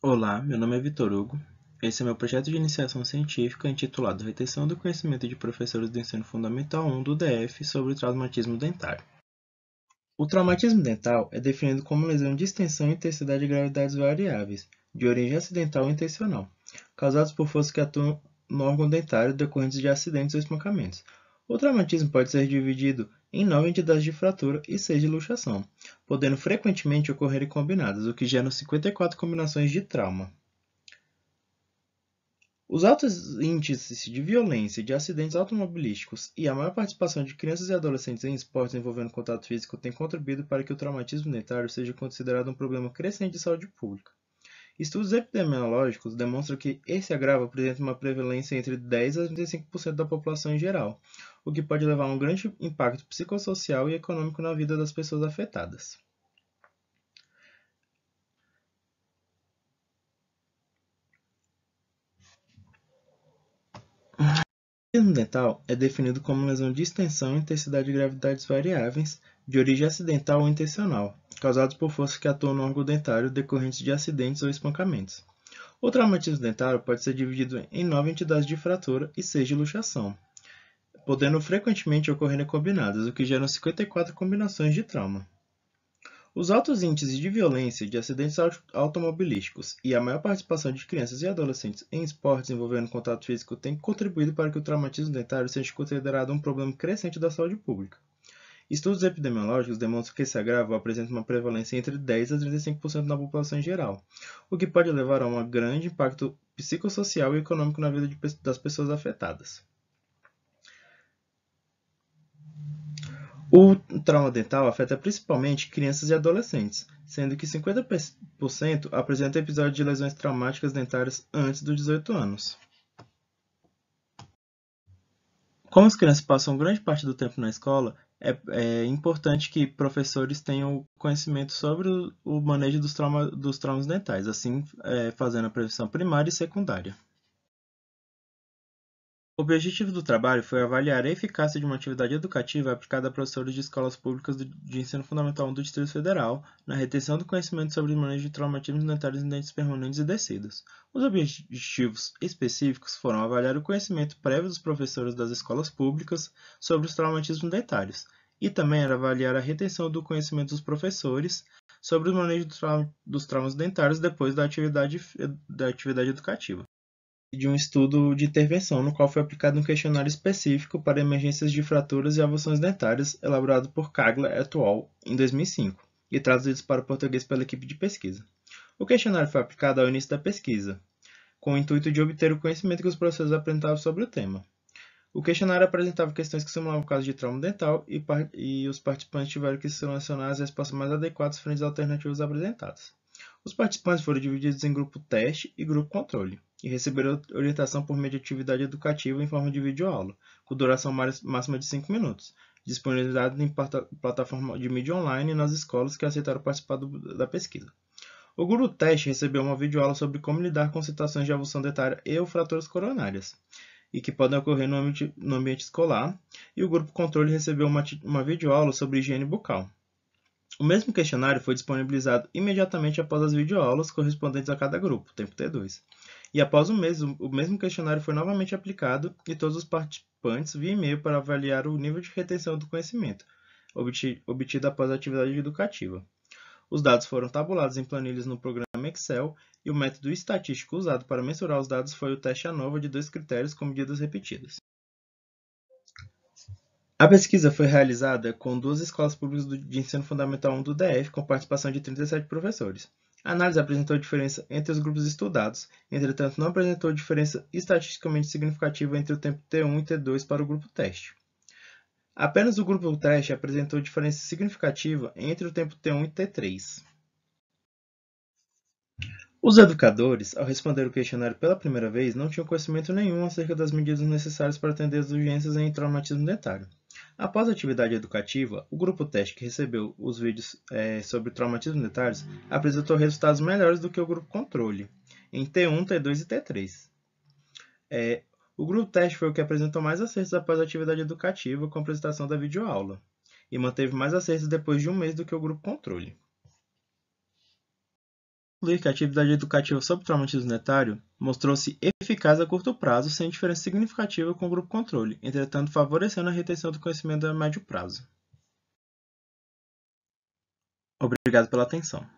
Olá, meu nome é Vitor Hugo. Esse é meu projeto de iniciação científica intitulado Retenção do Conhecimento de Professores do Ensino Fundamental 1 do DF sobre o traumatismo dentário. O traumatismo dental é definido como lesão de extensão e intensidade de gravidades variáveis, de origem acidental ou intencional, causadas por forças que atuam no órgão dentário decorrentes de acidentes ou espancamentos. O traumatismo pode ser dividido em 9 entidades de fratura e seis de luxação, podendo frequentemente ocorrerem combinadas, o que gera 54 combinações de trauma. Os altos índices de violência, de acidentes automobilísticos e a maior participação de crianças e adolescentes em esportes envolvendo contato físico têm contribuído para que o traumatismo dentário seja considerado um problema crescente de saúde pública. Estudos epidemiológicos demonstram que esse agravo apresenta uma prevalência entre 10 a 25% da população em geral, o que pode levar a um grande impacto psicossocial e econômico na vida das pessoas afetadas. Racismo dental é definido como lesão de extensão e intensidade de gravidades variáveis, de origem acidental ou intencional, causados por forças que atuam no órgão dentário decorrentes de acidentes ou espancamentos. O traumatismo dentário pode ser dividido em nove entidades de fratura e seis de luxação podendo frequentemente ocorrerem combinadas, o que geram 54 combinações de trauma. Os altos índices de violência de acidentes automobilísticos e a maior participação de crianças e adolescentes em esportes envolvendo contato físico têm contribuído para que o traumatismo dentário seja considerado um problema crescente da saúde pública. Estudos epidemiológicos demonstram que esse agravo apresenta uma prevalência entre 10% a 35% na população em geral, o que pode levar a um grande impacto psicossocial e econômico na vida das pessoas afetadas. O trauma dental afeta principalmente crianças e adolescentes, sendo que 50% apresenta episódio de lesões traumáticas dentárias antes dos 18 anos. Como as crianças passam grande parte do tempo na escola, é, é importante que professores tenham conhecimento sobre o, o manejo dos, trauma, dos traumas dentais, assim é, fazendo a prevenção primária e secundária. O objetivo do trabalho foi avaliar a eficácia de uma atividade educativa aplicada a professores de escolas públicas de ensino fundamental 1 do Distrito Federal na retenção do conhecimento sobre o manejo de traumatismos dentários em dentes permanentes e descidos. Os objetivos específicos foram avaliar o conhecimento prévio dos professores das escolas públicas sobre os traumatismos dentários e também era avaliar a retenção do conhecimento dos professores sobre o manejo dos traumas dentários depois da atividade, da atividade educativa de um estudo de intervenção, no qual foi aplicado um questionário específico para emergências de fraturas e avulsões dentárias, elaborado por Kagler et al. em 2005 e traduzidos para o português pela equipe de pesquisa. O questionário foi aplicado ao início da pesquisa, com o intuito de obter o conhecimento que os professores apresentavam sobre o tema. O questionário apresentava questões que simulavam casos de trauma dental e, e os participantes tiveram que selecionar as respostas mais adequadas frente às alternativas apresentadas. Os participantes foram divididos em grupo teste e grupo controle e receber orientação por meio de atividade educativa em forma de videoaula, com duração máxima de 5 minutos, disponibilizado em plataforma de mídia online nas escolas que aceitaram participar do, da pesquisa. O Guru teste recebeu uma videoaula sobre como lidar com situações de avulsão dentária e ou fraturas coronárias, e que podem ocorrer no ambiente, no ambiente escolar, e o Grupo Controle recebeu uma, uma videoaula sobre higiene bucal. O mesmo questionário foi disponibilizado imediatamente após as videoaulas correspondentes a cada grupo, tempo T2. E após um mês, o mesmo questionário foi novamente aplicado e todos os participantes via e-mail para avaliar o nível de retenção do conhecimento, obtido após a atividade educativa. Os dados foram tabulados em planilhas no programa Excel e o método estatístico usado para mensurar os dados foi o teste ANOVA de dois critérios com medidas repetidas. A pesquisa foi realizada com duas escolas públicas de ensino fundamental 1 do DF, com participação de 37 professores. A análise apresentou diferença entre os grupos estudados, entretanto não apresentou diferença estatisticamente significativa entre o tempo T1 e T2 para o grupo teste. Apenas o grupo teste apresentou diferença significativa entre o tempo T1 e T3. Os educadores, ao responder o questionário pela primeira vez, não tinham conhecimento nenhum acerca das medidas necessárias para atender as urgências em traumatismo dentário. Após a atividade educativa, o grupo teste que recebeu os vídeos é, sobre traumatismo de apresentou resultados melhores do que o grupo controle, em T1, T2 e T3. É, o grupo teste foi o que apresentou mais acertos após a atividade educativa com a apresentação da videoaula, e manteve mais acertos depois de um mês do que o grupo controle concluir que a atividade educativa sob traumatismo netário mostrou-se eficaz a curto prazo, sem diferença significativa com o grupo controle, entretanto favorecendo a retenção do conhecimento a médio prazo. Obrigado pela atenção.